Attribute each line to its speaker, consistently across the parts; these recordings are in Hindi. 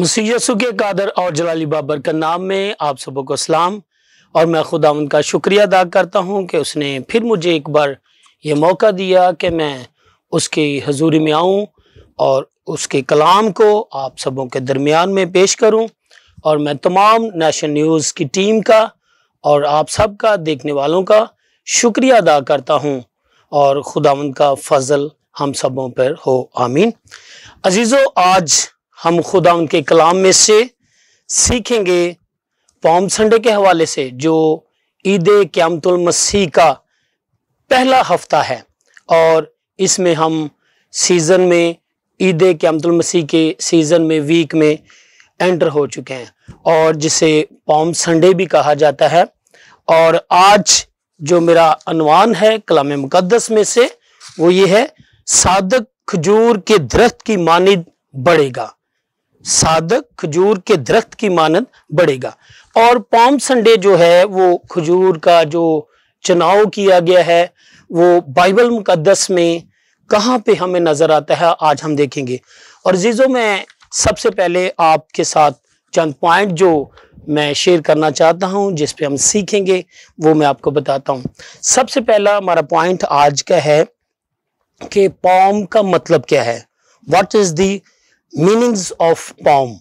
Speaker 1: मसीह यसु के कादर और जलाली बाबर का नाम में आप सबों को सलाम और मैं खुदा उनका शुक्रिया अदा करता हूँ कि उसने फिर मुझे एक बार ये मौका दिया कि मैं उसकी हजूरी में आऊँ और उसके कलाम को आप सबों के दरमियान में पेश करूँ और मैं तमाम नेशनल न्यूज़ की टीम का और आप सब का देखने वालों का शुक्रिया अदा करता हूँ और खुदा का फजल हम सबों पर हो आमीन अजीज़ो आज हम खुदा उनके कलाम में से सीखेंगे पॉम संडे के हवाले से जो ईद क्यामतुल मसीह का पहला हफ्ता है और इसमें हम सीज़न में ईद क्यामतुल मसीह के सीज़न में वीक में एंटर हो चुके हैं और जिसे पॉम संडे भी कहा जाता है और आज जो मेरा अनुमान है कलाम मुकदस में से वो ये है सादक खजूर के दरख्त की मानिद बढ़ेगा सादक खजूर के दरख्त की मानद बढ़ेगा और पॉम संडे जो है वो खजूर का जो चुनाव किया गया है वो बाइबल मुकदस में कहाँ पे हमें नज़र आता है आज हम देखेंगे और जीजो में सबसे पहले आपके साथ चंद पॉइंट जो मैं शेयर करना चाहता हूँ जिसपे हम सीखेंगे वो मैं आपको बताता हूँ सबसे पहला हमारा पॉइंट आज का है कि पॉम का मतलब क्या है what is the meanings of palm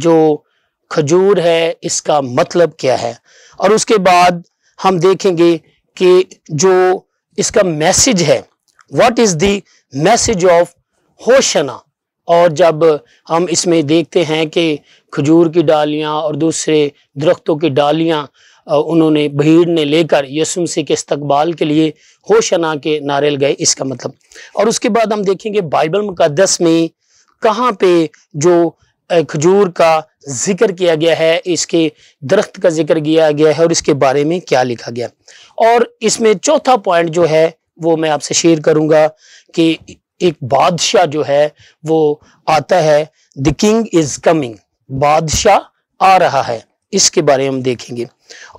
Speaker 1: जो खजूर है इसका मतलब क्या है और उसके बाद हम देखेंगे कि जो इसका मैसेज है what is the message of Hosanna और जब हम इसमें देखते हैं कि खजूर की डालियाँ और दूसरे दरख्तों की डालियाँ उन्होंने भीड़ ने लेकर यसुम से के इस्तबाल के लिए होशना के नारे लगाए इसका मतलब और उसके बाद हम देखेंगे बाइबल मुकदस में कहाँ पे जो खजूर का जिक्र किया गया है इसके दरख्त का जिक्र किया गया है और इसके बारे में क्या लिखा गया और इसमें चौथा पॉइंट जो है वो मैं आपसे शेयर करूंगा कि एक बादशाह जो है वो आता है द किंग इज कमिंग बादशाह आ रहा है इसके बारे में हम देखेंगे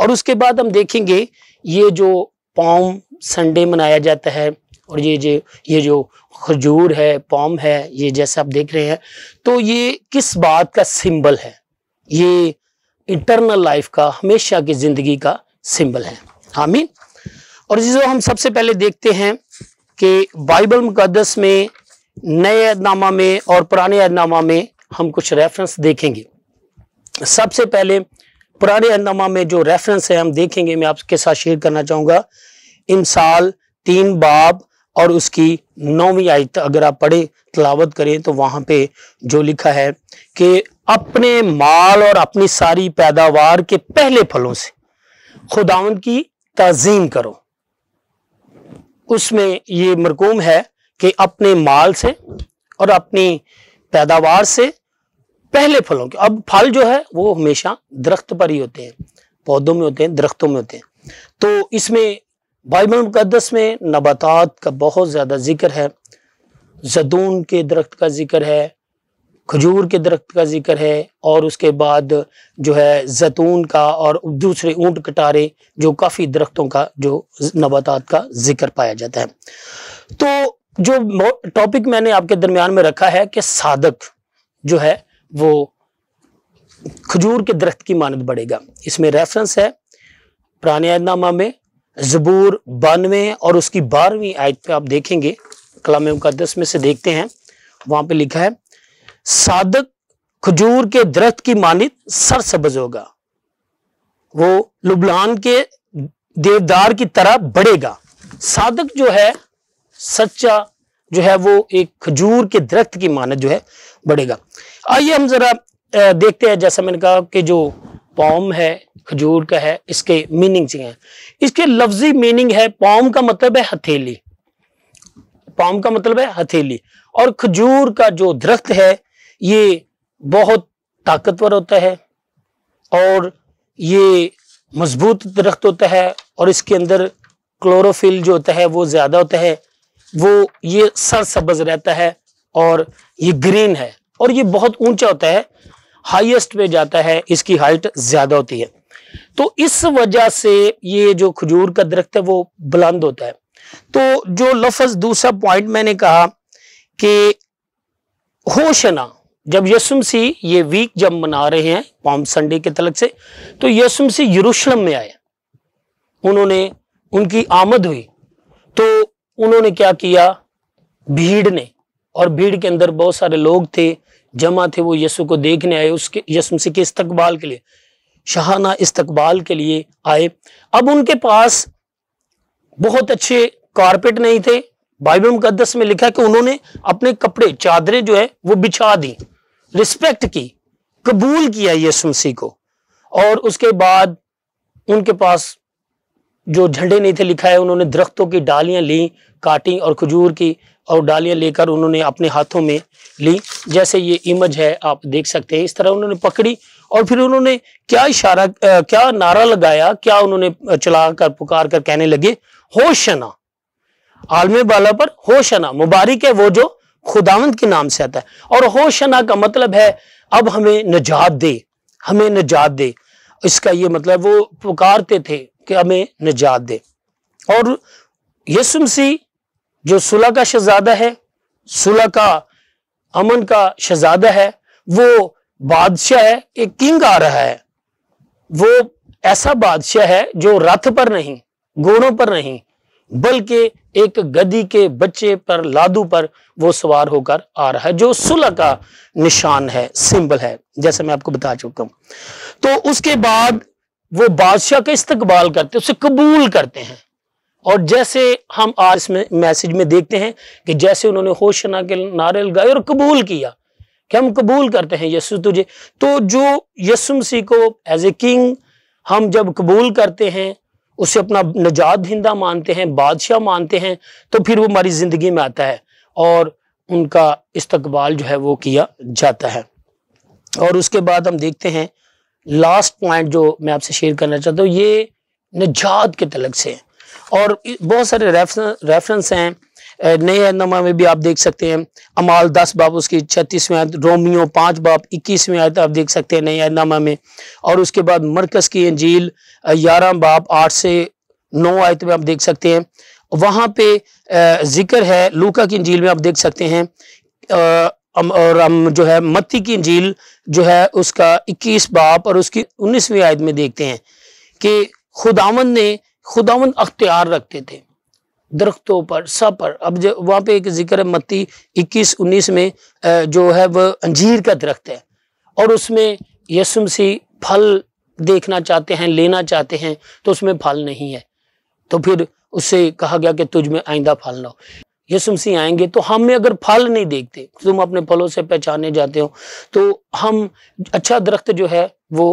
Speaker 1: और उसके बाद हम देखेंगे ये जो पॉम संडे मनाया जाता है और ये जो ये जो खजूर है पॉम है ये जैसे आप देख रहे हैं तो ये किस बात का सिंबल है ये इंटरनल लाइफ का हमेशा की ज़िंदगी का सिंबल है आमीन और जिसको हम सबसे पहले देखते हैं कि बाइबल मुकदस में नए अदनामा में और पुराने अदनामा में हम कुछ रेफरेंस देखेंगे सबसे पहले पुराने अदनामा में जो रेफरेंस है हम देखेंगे मैं आपके साथ शेयर करना चाहूँगा इमसाल तीन बाब और उसकी नौवीं आयत अगर आप पढ़े तलावत करें तो वहां पे जो लिखा है कि अपने माल और अपनी सारी पैदावार के पहले फलों से खुदावन की तजीम करो उसमें ये मरकूम है कि अपने माल से और अपनी पैदावार से पहले फलों के अब फल जो है वो हमेशा दरख्त पर ही होते हैं पौधों में होते हैं दरख्तों में होते हैं तो इसमें बाइबल मुक़दस में नबातात का बहुत ज़्यादा ज़िक्र है जदून के दरख्त का ज़िक्र है खजूर के दरख्त का ज़िक्र है और उसके बाद जो है जैतून का और दूसरे ऊँट कटारे जो काफ़ी दरख्तों का जो नबातात का ज़िक्र पाया जाता है तो जो टॉपिक मैंने आपके दरमियान में रखा है कि सादक जो है वो खजूर के दरख्त की मानद बढ़ेगा इसमें रेफरेंस है पुराने आयदनामा में जबूर बानवे और उसकी बारहवीं आयत पे आप देखेंगे कलाम मुकदस में से देखते हैं वहां पे लिखा है सादक खजूर के दरख्त की मानित सरसब्ज होगा वो लुबलान के देवदार की तरह बढ़ेगा सादक जो है सच्चा जो है वो एक खजूर के दरख्त की मानत जो है बढ़ेगा आइए हम जरा देखते हैं जैसा मैंने कहा कि जो पॉम है खजूर का है इसके मीनिंग हैं इसके लफ्जी मीनिंग है पॉम का मतलब है हथेली पॉम का मतलब है हथेली और खजूर का जो दरख्त है ये बहुत ताकतवर होता है और ये मजबूत दरख्त होता है और इसके अंदर क्लोरोफिल जो होता है वो ज़्यादा होता है वो ये सरसब्ज रहता है और ये ग्रीन है और ये बहुत ऊंचा होता है हाईएस्ट पे जाता है इसकी हाइट ज्यादा होती है तो इस वजह से ये जो खजूर का दरख्त है वो बुलंद होता है तो जो लफज दूसरा पॉइंट मैंने कहा कि होशना जब यसुमसी ये वीक जब मना रहे हैं पॉम संडे के तलक से तो यसुमसी यरूशलम में आए उन्होंने उनकी आमद हुई तो उन्होंने क्या किया भीड़ ने और भीड़ के अंदर बहुत सारे लोग थे जमा थे वो यसु को देखने आए उसके यसु मसीह के इस्तकबाल के लिए शाहाना इस्तकबाल के लिए आए अब उनके पास बहुत अच्छे कारपेट नहीं थे बाइबल मुकदस में लिखा कि उन्होंने अपने कपड़े चादरें जो है वो बिछा दी रिस्पेक्ट की कबूल किया यीशु मसीह को और उसके बाद उनके पास जो झंडे नहीं थे लिखा है उन्होंने दरख्तों की डालियां ली काटी और खजूर की और डालियां लेकर उन्होंने अपने हाथों में ली जैसे ये इमज है आप देख सकते हैं इस तरह उन्होंने पकड़ी और फिर उन्होंने क्या इशारा क्या नारा लगाया क्या उन्होंने चला कर पुकार कर कहने लगे होशना आलमे बाला पर होशना मुबारक है वो जो खुदावंत के नाम से आता है और होशना का मतलब है अब हमें निजात दे हमें निजात दे इसका ये मतलब वो पुकारते थे कि हमें निजात दे और यसुमसी जो सुलह का शहजादा है सुलह का अमन का शहजादा है वो बादशाह है एक किंग आ रहा है वो ऐसा बादशाह है जो रथ पर नहीं घोड़ों पर नहीं बल्कि एक गदी के बच्चे पर लादू पर वो सवार होकर आ रहा है जो सुलह का निशान है सिंबल है जैसे मैं आपको बता चुका हूं तो उसके बाद वो बादशाह का इस्तकबाल करते उसे कबूल करते हैं और जैसे हम आज में मैसेज में देखते हैं कि जैसे उन्होंने होशना के नारे लगाए और कबूल किया कि हम कबूल करते हैं यसु तुझे तो जो यसु मसीह को एज ए किंग हम जब कबूल करते हैं उसे अपना नजात हिंदा मानते हैं बादशाह मानते हैं तो फिर वो हमारी ज़िंदगी में आता है और उनका इस्तकबाल जो है वो किया जाता है और उसके बाद हम देखते हैं लास्ट पॉइंट जो मैं आपसे शेयर करना चाहता हूँ ये नजात के तलक से है और बहुत सारे रेफरेंस हैं नए रहनमा में भी आप देख सकते हैं अमाल दस बाब उसकी छत्तीसवें आयत रोमियो पाँच बाब इक्कीसवें आयत आप देख सकते हैं नए रहनमा में और उसके बाद मरकज़ की अंजील ग्यारह बाब आठ से नौ आयत में आप देख सकते हैं वहाँ पे जिक्र है लूका की अंजील में आप देख सकते हैं और हम जो है मत्ती की अंजील जो है उसका इक्कीस बाप और उसकी उन्नीसवीं आयत में देखते हैं कि खुदावन ने खुदावन अख्तियार रखते थे दरख्तों पर सब पर अब जो वहाँ पे एक जिक्र है मत्ती इक्कीस उन्नीस में जो है वह अंजीर का दरख्त है और उसमें यसुम सी फल देखना चाहते हैं लेना चाहते हैं तो उसमें फल नहीं है तो फिर उससे कहा गया कि तुझ में आइंदा फल ना हो यीशु मसीह आएंगे तो हमें अगर फल नहीं देखते तुम अपने फलों से पहचाने जाते हो तो हम अच्छा दरख्त जो है वो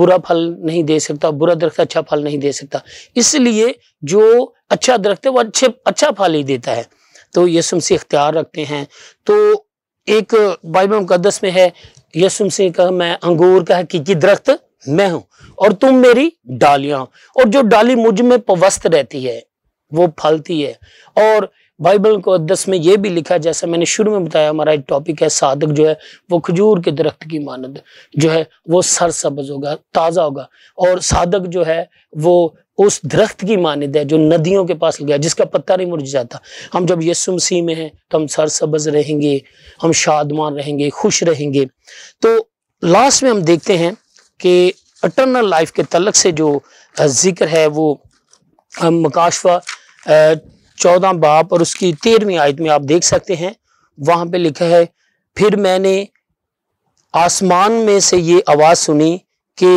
Speaker 1: बुरा फल नहीं दे सकता बुरा दरख्त अच्छा फल नहीं दे सकता इसलिए जो अच्छा दरख्त है वो अच्छे अच्छा फल ही देता है तो यीशु मसीह इख्तियार रखते हैं तो एक बाइबल मुकदस में है यीशु मसीह का मैं अंगूर का हकीकी दरख्त मैं हूं और तुम मेरी डालियां और जो डाली मुझ में पवस्त रहती है वो फलती है और बाइबल को अदस में यह भी लिखा जैसा मैंने शुरू में बताया हमारा एक टॉपिक है सादक जो है वो खजूर के दरख्त की मानद जो है वो सरसब्ज होगा ताज़ा होगा और साधक जो है वो उस दरख्त की मानद है जो नदियों के पास गया जिसका पत्ता नहीं मुरझ जाता हम जब यसुम मसीह में हैं तो हम सरसब्ज रहेंगे हम शादमान रहेंगे खुश रहेंगे तो लास्ट में हम देखते हैं कि अटर्नल लाइफ के तलक से जो जिक्र है वो मकाशवा चौदह बाप और उसकी तेरहवीं आयत में आप देख सकते हैं वहां पे लिखा है फिर मैंने आसमान में से ये आवाज सुनी कि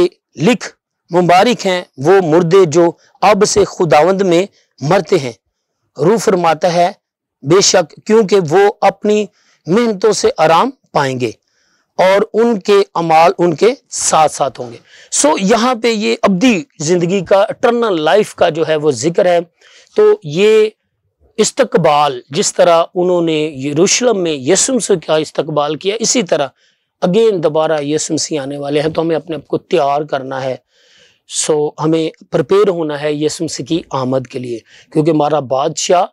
Speaker 1: लिख मुबारक हैं वो मुर्दे जो अब से खुदावंद में मरते हैं रू फरमाता है बेशक क्योंकि वो अपनी मेहनतों से आराम पाएंगे और उनके अमाल उनके साथ साथ होंगे सो यहाँ पे ये अब्दी ज़िंदगी का टर्नल लाइफ का जो है वो जिक्र है तो ये इस्तकबाल जिस तरह उन्होंने यरूशलम में यसुम से का इस्तकबाल किया इसी तरह अगेन दोबारा यसुम सी आने वाले हैं तो हमें अपने आप को तैयार करना है सो हमें प्रपेयर होना है यसुम सी की आमद के लिए क्योंकि हमारा बादशाह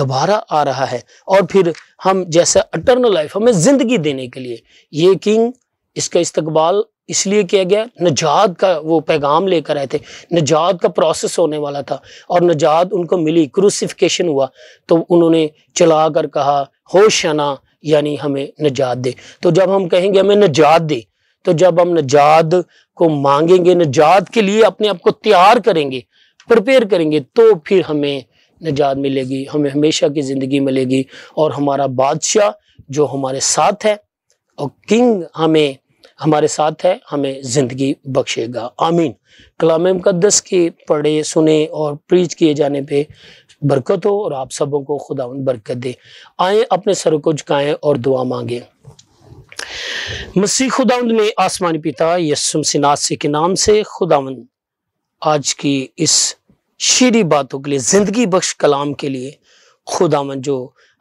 Speaker 1: दोबारा आ रहा है और फिर हम जैसा अटर्नल लाइफ हमें ज़िंदगी देने के लिए ये किंग इसका इस्तकबाल इसलिए किया गया नजात का वो पैगाम लेकर आए थे नजात का प्रोसेस होने वाला था और नजात उनको मिली क्रूसिफिकेशन हुआ तो उन्होंने चला कर कहा होशना यानी हमें नजात दे तो जब हम कहेंगे हमें नजात दे तो जब हम नजात को मांगेंगे नजात के लिए अपने आप को तैयार करेंगे प्रिपेयर करेंगे तो फिर हमें निजात मिलेगी हमें हमेशा की ज़िंदगी मिलेगी और हमारा बादशाह जो हमारे साथ है और किंग हमें हमारे साथ है हमें ज़िंदगी बख्शेगा आमीन कलाम मुकदस के पढ़े सुने और प्रीच किए जाने पे बरकत हो और आप सबों को खुदा बरकत दे आए अपने सर को झुकाएं और दुआ मांगे मसीह खुदाउंद में आसमानी पिता यसुम सिनासी के नाम से खुदावंद आज की इस शीरी बातों के लिए ज़िंदगी बख्श कलाम के लिए खुदावन जो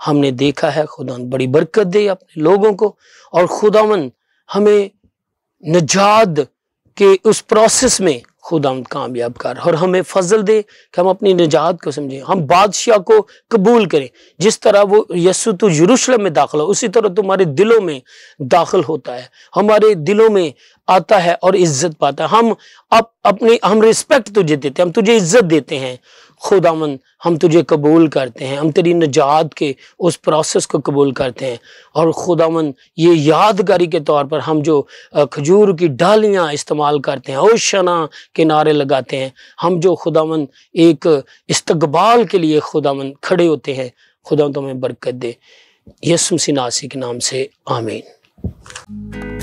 Speaker 1: हमने देखा है खुदावन बड़ी बरकत दे अपने लोगों को और खुदावन हमें निजात के उस प्रोसेस में खुदा कामयाब कर और हमें फजल दे कि हम अपनी निजात को समझें हम बादशाह को कबूल करें जिस तरह वो यसु तो यरूशलम में दाखिल हो उसी तरह तुम्हारे दिलों में दाखिल होता है हमारे दिलों में आता है और इज्जत पाता है हम अप, अपने हम रिस्पेक्ट तुझे देते हैं हम तुझे इज्जत देते हैं खुदामन हम तुझे कबूल करते हैं हम तेरी निजात के उस प्रोसेस को कबूल करते हैं और खुदामन ये यादगारी के तौर पर हम जो खजूर की डालियाँ इस्तेमाल करते हैं ओशना के नारे लगाते हैं हम जो खुदामन एक इस्तबाल के लिए खुदामन खड़े होते हैं खुदा तुम्हें बरकत दे यसुम सिनासी के नाम से आमीन